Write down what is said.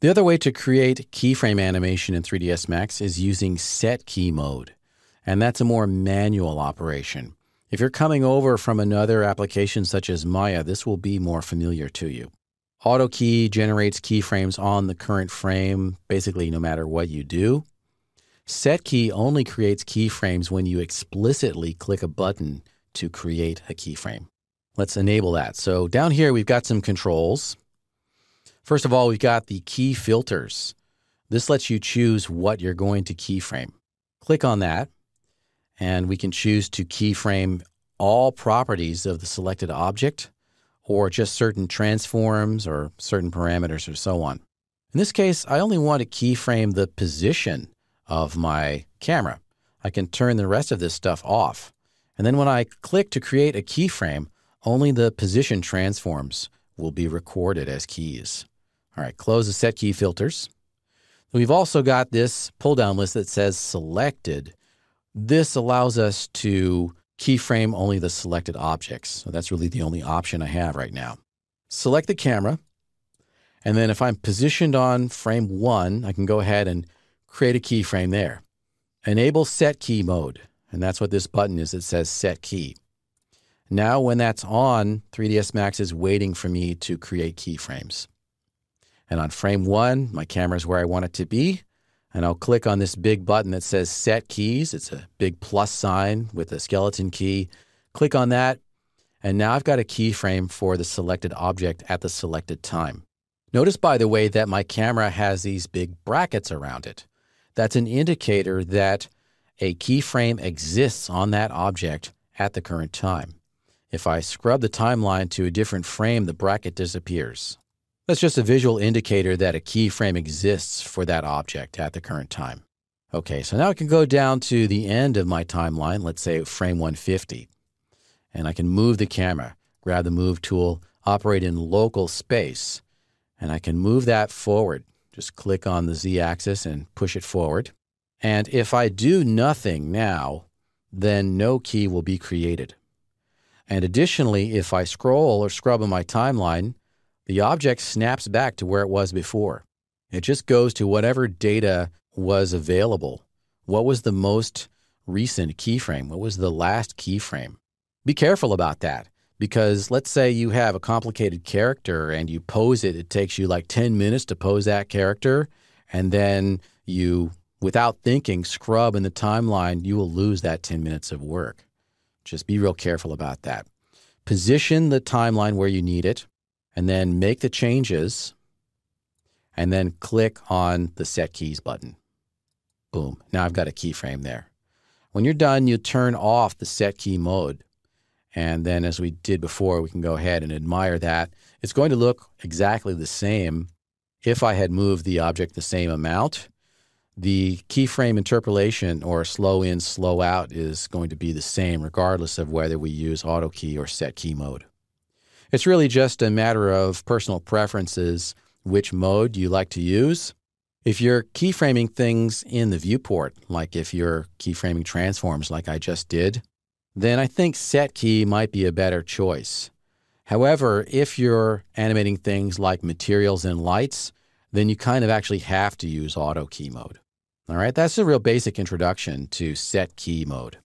The other way to create keyframe animation in 3ds Max is using set key mode, and that's a more manual operation. If you're coming over from another application such as Maya, this will be more familiar to you. Auto key generates keyframes on the current frame, basically no matter what you do. Set key only creates keyframes when you explicitly click a button to create a keyframe. Let's enable that. So down here, we've got some controls. First of all, we've got the key filters. This lets you choose what you're going to keyframe. Click on that, and we can choose to keyframe all properties of the selected object or just certain transforms or certain parameters or so on. In this case, I only want to keyframe the position of my camera. I can turn the rest of this stuff off. And then when I click to create a keyframe, only the position transforms will be recorded as keys. All right, close the set key filters. We've also got this pull down list that says selected. This allows us to keyframe only the selected objects. So that's really the only option I have right now. Select the camera. And then if I'm positioned on frame one, I can go ahead and create a keyframe there. Enable set key mode. And that's what this button is. It says set key. Now when that's on, 3ds Max is waiting for me to create keyframes. And on frame one, my camera is where I want it to be. And I'll click on this big button that says set keys. It's a big plus sign with a skeleton key. Click on that. And now I've got a keyframe for the selected object at the selected time. Notice, by the way, that my camera has these big brackets around it. That's an indicator that a keyframe exists on that object at the current time. If I scrub the timeline to a different frame, the bracket disappears. That's just a visual indicator that a keyframe exists for that object at the current time. Okay, so now I can go down to the end of my timeline, let's say frame 150, and I can move the camera, grab the move tool, operate in local space, and I can move that forward. Just click on the Z axis and push it forward. And if I do nothing now, then no key will be created. And additionally, if I scroll or scrub in my timeline, the object snaps back to where it was before. It just goes to whatever data was available. What was the most recent keyframe? What was the last keyframe? Be careful about that because let's say you have a complicated character and you pose it, it takes you like 10 minutes to pose that character, and then you, without thinking, scrub in the timeline, you will lose that 10 minutes of work. Just be real careful about that. Position the timeline where you need it and then make the changes, and then click on the Set Keys button. Boom. Now I've got a keyframe there. When you're done, you turn off the Set Key mode. And then, as we did before, we can go ahead and admire that. It's going to look exactly the same if I had moved the object the same amount. The keyframe interpolation or slow in, slow out is going to be the same regardless of whether we use auto key or set key mode. It's really just a matter of personal preferences, which mode you like to use. If you're keyframing things in the viewport, like if you're keyframing transforms like I just did, then I think set key might be a better choice. However, if you're animating things like materials and lights, then you kind of actually have to use auto key mode. All right, that's a real basic introduction to set key mode.